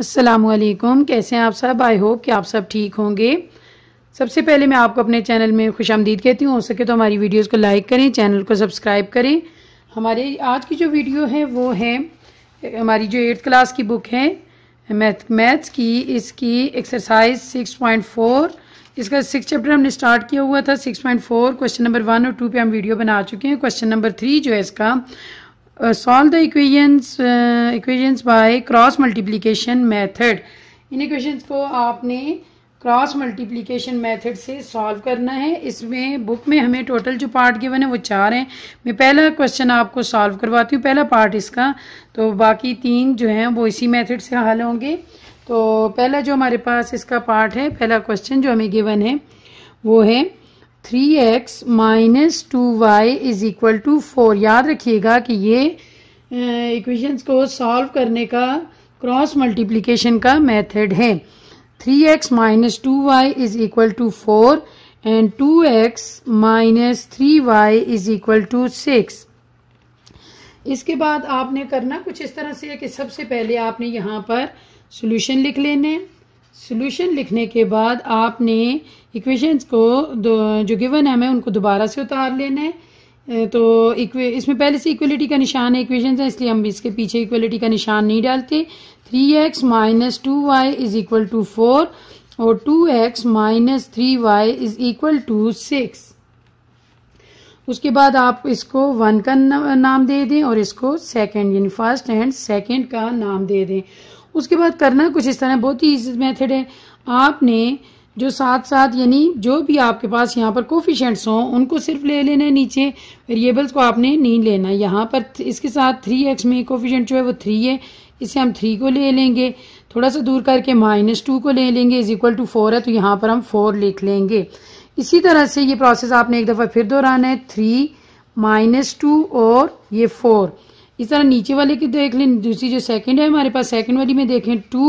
असलकुम कैसे हैं आप सब आई होप कि आप सब ठीक होंगे सबसे पहले मैं आपको अपने चैनल में खुश आमदीद कहती हूँ हो सके तो हमारी वीडियोस को लाइक करें चैनल को सब्सक्राइब करें हमारे आज की जो वीडियो है वो है हमारी जो एट्थ क्लास की बुक है मैथ मैथ्स की इसकी एक्सरसाइज सिक्स पॉइंट फोर इसका सिक्स चैप्टर हमने स्टार्ट किया हुआ था six point four question number one और टू पे हम वीडियो बना चुके हैं क्वेश्चन नंबर थ्री जो है इसका uh, solve the equations uh, equations by cross multiplication method इन इक्वेशंस को आपने क्रॉस मल्टीप्लीकेशन मेथड से सॉल्व करना है इसमें बुक में हमें टोटल जो पार्ट गिवन है वो चार हैं मैं पहला क्वेश्चन आपको सॉल्व करवाती हूँ पहला पार्ट इसका तो बाकी तीन जो हैं वो इसी मेथड से हल होंगे तो पहला जो हमारे पास इसका पार्ट है पहला क्वेश्चन जो हमें गिवन है वो है three x minus two y is equal to four याद रखिएगा कि ये इक्वेशंस को सॉल्व करने का क्रॉस मल्टीप्लीकेशन का मेथड है three x minus two y is equal to four and two x minus three y is equal to six इसके बाद आपने करना कुछ इस तरह से कि सबसे पहले आपने यहाँ पर सोल्यूशन लिख लेने सोल्यूशन लिखने के बाद आपने इक्वेशंस को जो गिवन हमें उनको दोबारा से उतार लेना है तो इसमें पहले से इक्वलिटी का निशान है इक्वेशंस है इसलिए हम इसके पीछे इक्वलिटी का निशान नहीं डालते three x minus two y is equal to four और two x minus three y is equal to six उसके बाद आप इसको वन का नाम दे दें और इसको सेकेंड यानी फर्स्ट एंड सेकेंड का नाम दे दें उसके बाद करना कुछ इस तरह बहुत ही ईजी मेथड है आपने जो साथ साथ यानी जो भी आपके पास यहाँ पर कोफिशेंट्स हों उनको सिर्फ ले लेना है नीचे वेरिएबल्स को आपने नहीं लेना है यहाँ पर इसके साथ थ्री एक्स में कोफिशेंट जो है वो थ्री है इसे हम थ्री को ले लेंगे थोड़ा सा दूर करके माइनस टू को ले लेंगे इज इक्वल टू फोर है तो यहाँ पर हम फोर लिख लेंगे इसी तरह से ये प्रोसेस आपने एक दफ़ा फिर दोहराना है थ्री माइनस टू और ये फोर इस तरह नीचे वाले की देख लें दूसरी जो सेकंड है हमारे पास सेकंड वाली में देखें टू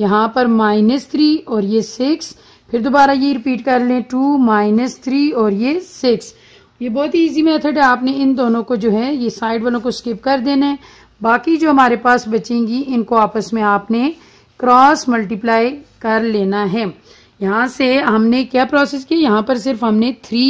यहाँ पर माइनस थ्री और ये सिक्स फिर दोबारा ये रिपीट कर लें टू माइनस थ्री और ये सिक्स ये बहुत ही इजी मेथड है आपने इन दोनों को जो है ये साइड वालों को स्किप कर देना है बाकी जो हमारे पास बचेंगी इनको आपस में आपने क्रॉस मल्टीप्लाई कर लेना है यहाँ से हमने क्या प्रोसेस किया यहाँ पर सिर्फ हमने थ्री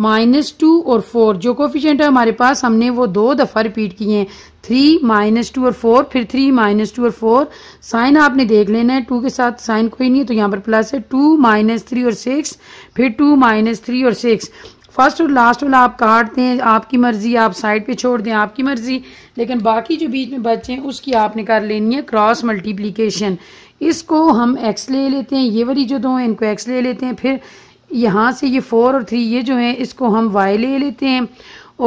माइनस टू और फोर जो कोफिशेंट है हमारे पास हमने वो दो दफ़ा रिपीट किए हैं थ्री माइनस टू और फोर फिर थ्री माइनस टू और फोर साइन आपने देख लेना है टू के साथ साइन कोई नहीं है तो यहाँ पर प्लस है टू माइनस थ्री और सिक्स फिर टू माइनस थ्री और सिक्स फर्स्ट और लास्ट वाला आप काटते हैं आपकी मर्जी आप साइड पे छोड़ दें आपकी मर्जी लेकिन बाकी जो बीच में बच्चे हैं उसकी आपने कर लेनी है क्रॉस मल्टीप्लीकेशन इसको हम एक्स ले लेते हैं ये वाली जो दो हैं इनको एक्स ले लेते हैं फिर यहाँ से ये फोर और थ्री ये जो है इसको हम वाई ले लेते हैं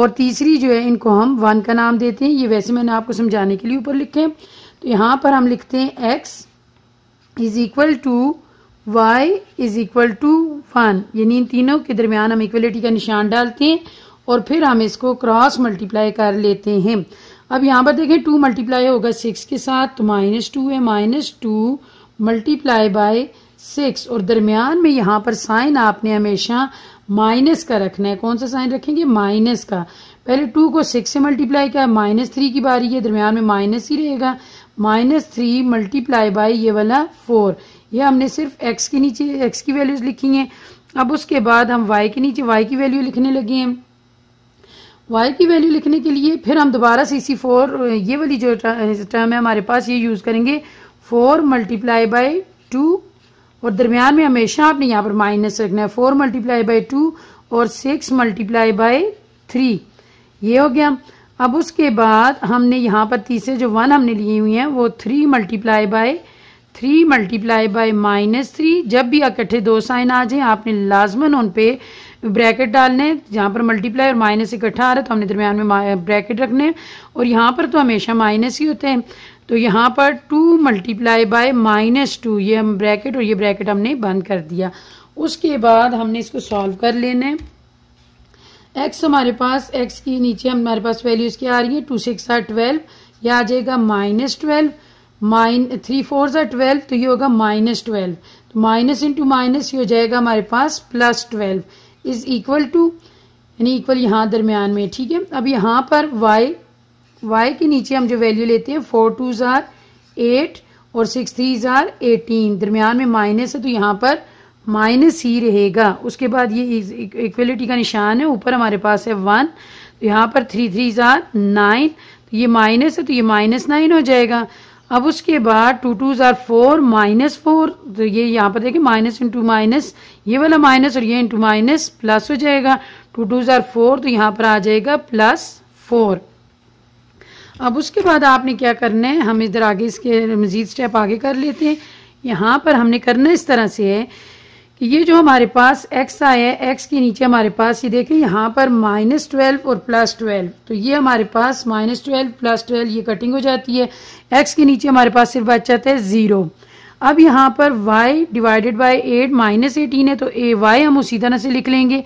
और तीसरी जो है इनको हम वन का नाम देते हैं ये वैसे मैंने आपको समझाने के लिए ऊपर लिखे तो यहाँ पर हम लिखते हैं x is equal to y is equal to one यानी इन तीनों के दरमियान हम इक्वलिटी का निशान डालते हैं और फिर हम इसको क्रॉस मल्टीप्लाई कर लेते हैं अब यहाँ पर देखें टू मल्टीप्लाई होगा सिक्स के साथ तो माइनस टू है minus two multiply by six और दरमियान में यहाँ पर साइन आपने हमेशा माइनस का रखना है कौन सा साइन रखेंगे माइनस का पहले टू को सिक्स से मल्टीप्लाई किया माइनस थ्री की बारी है दरमियान में माइनस ही रहेगा माइनस थ्री मल्टीप्लाई बाई ये वाला फोर ये हमने सिर्फ एक्स के नीचे एक्स की वैल्यूज लिखी है अब उसके बाद हम वाई के नीचे वाई की वैल्यू लिखने लगे हैं वाई की वैल्यू लिखने के लिए फिर हम दोबारा से इसी फोर ये वाली जो टर्म है हमारे पास ये यूज़ करेंगे फोर मल्टीप्लाई बाई टू और दरमियान में हमेशा आपने यहाँ पर माइनस रखना है फोर मल्टीप्लाई बाई टू और सिक्स मल्टीप्लाई बाई थ्री ये हो गया अब उसके बाद हमने यहाँ पर तीसरे जो वन हमने लिए हुए हैं वो three multiply by three multiply by minus three जब भी इकट्ठे दो साइन आ जाए आपने लाजमन उन पे ब्रैकेट डालने जहाँ पर मल्टीप्लाई और माइनस इकट्ठा आ रहा है तो हमने दरमियान में ब्रैकेट रखने और यहाँ पर तो हमेशा माइनस ही होते हैं तो यहाँ पर two multiply by minus two ये हम ब्रैकेट और ये ब्रैकेट हमने बंद कर दिया उसके बाद हमने इसको सॉल्व कर लेना है एक्स हमारे पास एक्स के नीचे हमारे पास वैल्यूज क्या आ रही है टू सिक्स आर ट्वेल्व यह आ जाएगा minus twelve minus three four are twelve तो ये होगा माइनस ट्वेल्व तो माइनस इंटू माइनस ये हो जाएगा हमारे पास plus twelve is equal to यानी इक्वल यहाँ दरमियान में ठीक है अब यहाँ पर वाई वाई के नीचे हम जो वैल्यू लेते हैं फोर टू ज़ार एट और सिक्स थ्री ज़ार एटीन दरमियान में माइनस है तो यहाँ पर माइनस ही रहेगा उसके बाद ये इक्वलिटी का निशान है ऊपर हमारे पास है वन तो यहाँ पर थ्री थ्री ज़ार नाइन तो ये माइनस है तो ये माइनस नाइन हो जाएगा अब उसके बाद टू टू ज़ार फोर माइनस फोर तो ये यहाँ पर देखिए माइनस इंटू माइनस ये वाला माइनस और ये इंटू माइनस प्लस हो जाएगा टू टू ज़ार फोर तो यहाँ पर आ जाएगा प्लस फोर अब उसके बाद आपने क्या करना है हम इधर आगे इसके मज़ीद स्टेप आगे कर लेते हैं यहाँ पर हमने करना इस तरह से है कि ये जो हमारे पास एक्स आया है एक्स के नीचे हमारे पास ये देखें यहाँ पर माइनस ट्वेल्व और प्लस ट्वेल्व तो ये हमारे पास माइनस ट्वेल्व प्लस ट्वेल्व ये कटिंग हो जाती है एक्स के नीचे हमारे पास सिर्फ बच जाता है ज़ीरो अब यहाँ पर y divided by eight minus eighteen है तो ए वाई हम उसी तरह से लिख लेंगे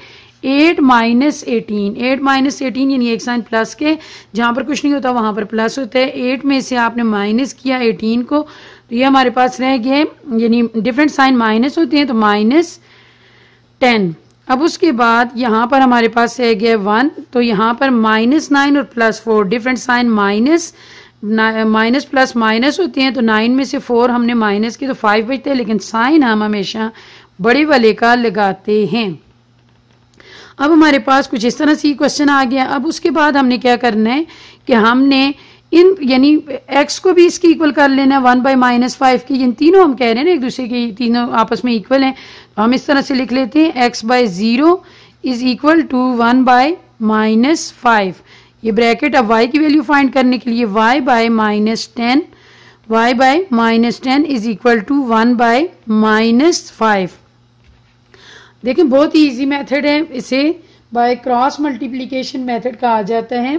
eight minus eighteen eight minus eighteen यानी एक साइन प्लस के जहां पर कुछ नहीं होता वहां पर प्लस होता है एट में से आपने माइनस किया एटीन को तो ये हमारे पास रह गए यानी डिफरेंट साइन माइनस होते हैं तो माइनस टेन अब उसके बाद यहाँ पर हमारे पास रह गया वन तो यहाँ पर माइनस नाइन और plus four different sign minus minus plus minus होते हैं तो नाइन में से फोर हमने माइनस की तो फाइव बचते हैं लेकिन साइन हम हमेशा बड़े वाले का लगाते हैं अब हमारे पास कुछ इस तरह से क्वेश्चन आ गया अब उसके बाद हमने क्या करना है कि हमने इन यानी एक्स को भी इसकी इक्वल कर लेना है वन बाई माइनस फाइव की इन तीनों हम कह रहे हैं ना एक दूसरे के तीनों आपस में इक्वल हैं तो हम इस तरह से लिख लेते हैं x by zero is equal to one by minus five ये ब्रैकेट अब वाई की वैल्यू फाइंड करने के लिए y by minus ten y by minus ten is equal to one by minus five देखें बहुत ही ईजी मेथड है इसे बाय क्रॉस मल्टीप्लीकेशन मेथड आ जाता है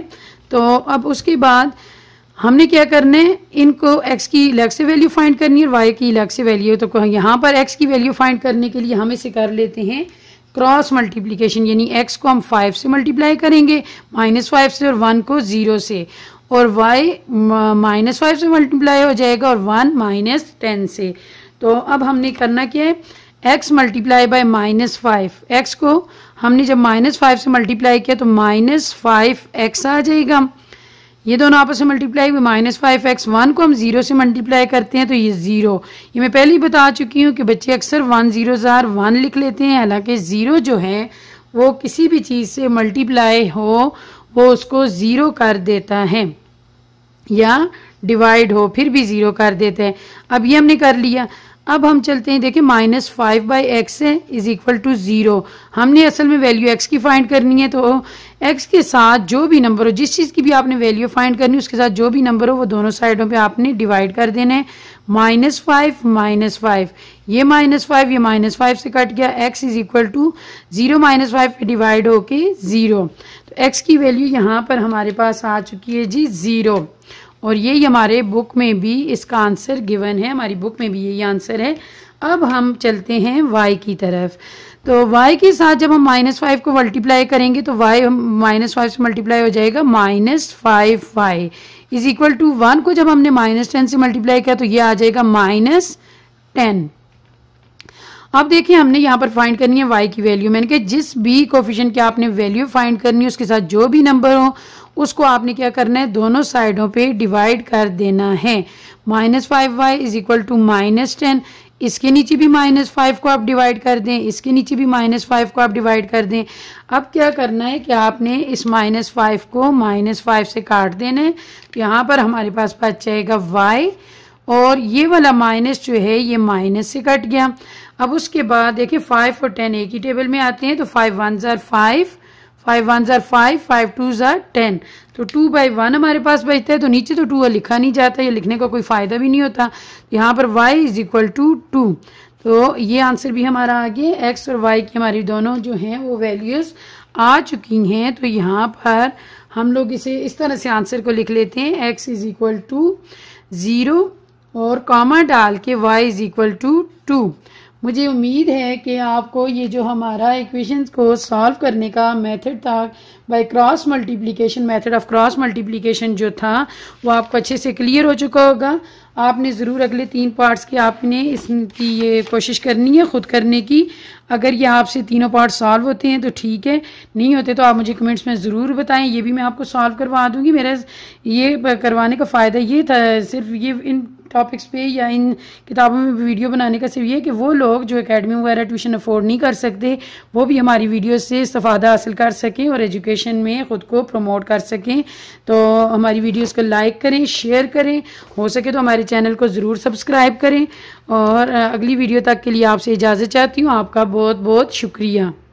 तो अब उसके बाद हमने क्या करना है इनको x की अलग से वैल्यू फाइंड करनी है और y की अलग से वैल्यू तो यहाँ पर x की वैल्यू फाइंड करने के लिए हम इसे कर लेते हैं क्रॉस मल्टीप्लीकेशन यानी x को हम 5 से मल्टीप्लाई करेंगे माइनस फाइव से और 1 को 0 से और y माइनस फाइव से मल्टीप्लाई हो जाएगा और 1 माइनस टेन से तो अब हमने करना क्या है x multiply by minus five x को हमने जब माइनस फाइव से मल्टीप्लाई किया तो माइनस फाइव एक्स आ जाएगा ये दोनों आपस में मल्टीप्लाई हुए माइनस फाइव एक्स वन को हम जीरो से मल्टीप्लाई करते हैं तो ये जीरो ये मैं पहले ही बता चुकी हूँ कि बच्चे अक्सर वन जीरो ज़ार वन लिख लेते हैं हालांकि ज़ीरो जो है वो किसी भी चीज़ से मल्टीप्लाई हो वो उसको ज़ीरो कर देता है या डिवाइड हो फिर भी ज़ीरो कर देते हैं अब ये हमने कर लिया अब हम चलते हैं देखें माइनस फाइव बाई एक्स है इज इक्वल टू ज़ीरो हमने असल में वैल्यू एक्स की फाइंड करनी है तो एक्स के साथ जो भी नंबर हो जिस चीज़ की भी आपने वैल्यू फाइंड करनी है उसके साथ जो भी नंबर हो वो दोनों साइडों पे आपने डिवाइड कर देना है माइनस फाइव माइनस फाइव ये माइनस फाइव ये माइनस फाइव से कट गया x is equal to zero minus five पे डिवाइड होके ज़ीरो तो एक्स की वैल्यू यहाँ पर हमारे पास आ चुकी है जी ज़ीरो और यही हमारे बुक में भी इसका आंसर गिवन है हमारी बुक में भी यही आंसर है अब हम चलते हैं वाई की तरफ तो वाई के साथ जब हम माइनस फाइव को मल्टीप्लाई करेंगे तो वाई माइनस फाइव से मल्टीप्लाई हो जाएगा minus five y is equal to one को जब हमने माइनस टेन से मल्टीप्लाई किया तो ये आ जाएगा माइनस टेन अब देखिए हमने यहाँ पर फाइंड करनी है वाई की वैल्यू मैंने कहा जिस भी कोफिशन की आपने वैल्यू फाइंड करनी है उसके साथ जो भी नंबर हो उसको आपने क्या करना है दोनों साइडों पे डिवाइड कर देना है minus five y is equal to minus ten इसके नीचे भी माइनस फाइव को आप डिवाइड कर दें इसके नीचे भी माइनस फाइव को आप डिवाइड कर दें अब क्या करना है कि आपने इस माइनस फाइव को माइनस फाइव से काट देना है तो यहाँ पर हमारे पास बच जाएगा वाई और ये वाला माइनस जो है ये माइनस से कट गया अब उसके बाद देखिए फाइव और टेन एक ही टेबल में आते हैं तो फाइव वन ज़ार फाइव फाइव वन ज़ार फाइव फाइव टू ज़ार टेन तो टू बाई वन हमारे पास बचता है तो नीचे तो टू लिखा नहीं जाता ये लिखने का कोई फ़ायदा भी नहीं होता यहाँ पर y is equal to two तो ये आंसर भी हमारा आ गया एक्स और वाई की हमारी दोनों जो हैं वो वैल्यूज़ आ चुकी हैं तो यहाँ पर हम लोग इसे इस तरह से आंसर को लिख लेते हैं x is equal to zero और कामा डाल के y is equal to two मुझे उम्मीद है कि आपको ये जो हमारा इक्वेशन को सॉल्व करने का मेथड था by cross multiplication method of cross multiplication जो था वो आपको अच्छे से क्लियर हो चुका होगा आपने ज़रूर अगले तीन पार्ट्स की आपने इसकी ये कोशिश करनी है ख़ुद करने की अगर ये आपसे तीनों पार्ट सॉल्व होते हैं तो ठीक है नहीं होते तो आप मुझे कमेंट्स में ज़रूर बताएं ये भी मैं आपको सॉल्व करवा दूंगी मेरा ये करवाने का फ़ायदा ये था सिर्फ ये इन टॉपिक्स पे या इन किताबों में वीडियो बनाने का सिर्फ ये कि वो लोग जो अकेडमी वगैरह ट्यूशन अफोर्ड नहीं कर सकते वो भी हमारी वीडियो से इस्तादा हासिल कर सकें और एजुकेशन में ख़ुद को प्रमोट कर सकें तो हमारी वीडियोज़ को लाइक करें शेयर करें हो सके तो हमारे चैनल को ज़रूर सब्सक्राइब करें और अगली वीडियो तक के लिए आपसे इजाज़त चाहती हूँ आपका बहुत बहुत शुक्रिया